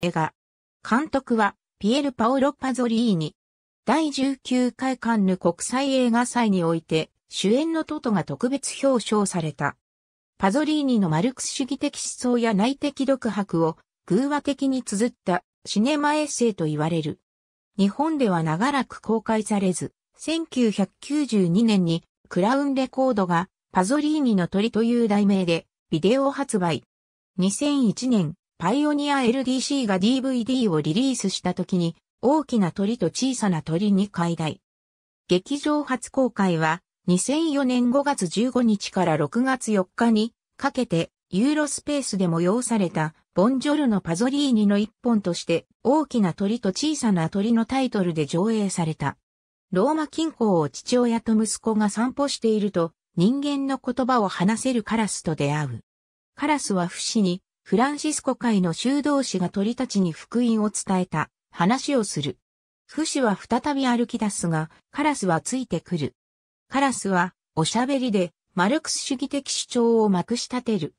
映画。監督は、ピエル・パオロ・パゾリーニ。第19回カンヌ国際映画祭において、主演のトトが特別表彰された。パゾリーニのマルクス主義的思想や内的独白を、偶話的に綴ったシネマエッセイと言われる。日本では長らく公開されず、1992年にクラウンレコードがパゾリーニの鳥という題名でビデオ発売。2001年パイオニア LDC が DVD をリリースした時に、大きな鳥と小さな鳥に解題。劇場初公開は、2004年5月15日から6月4日にかけて、ユーロスペースで催された、ボンジョルのパゾリーニの一本として、大きな鳥と小さな鳥のタイトルで上映された。ローマ近郊を父親と息子が散歩していると、人間の言葉を話せるカラスと出会う。カラスは不死に、フランシスコ会の修道士が鳥たちに福音を伝えた話をする。フシは再び歩き出すが、カラスはついてくる。カラスは、おしゃべりで、マルクス主義的主張をまくし立てる。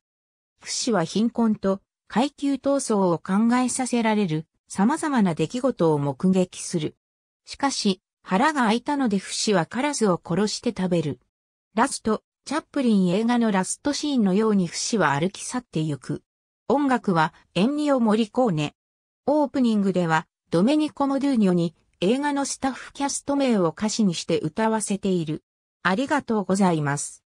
フシは貧困と階級闘争を考えさせられる様々な出来事を目撃する。しかし、腹が空いたのでフシはカラスを殺して食べる。ラスト、チャップリン映画のラストシーンのようにフシは歩き去ってゆく。音楽はエンニオ・モリコーネ。オープニングではドメニコ・モドゥーニョに映画のスタッフキャスト名を歌詞にして歌わせている。ありがとうございます。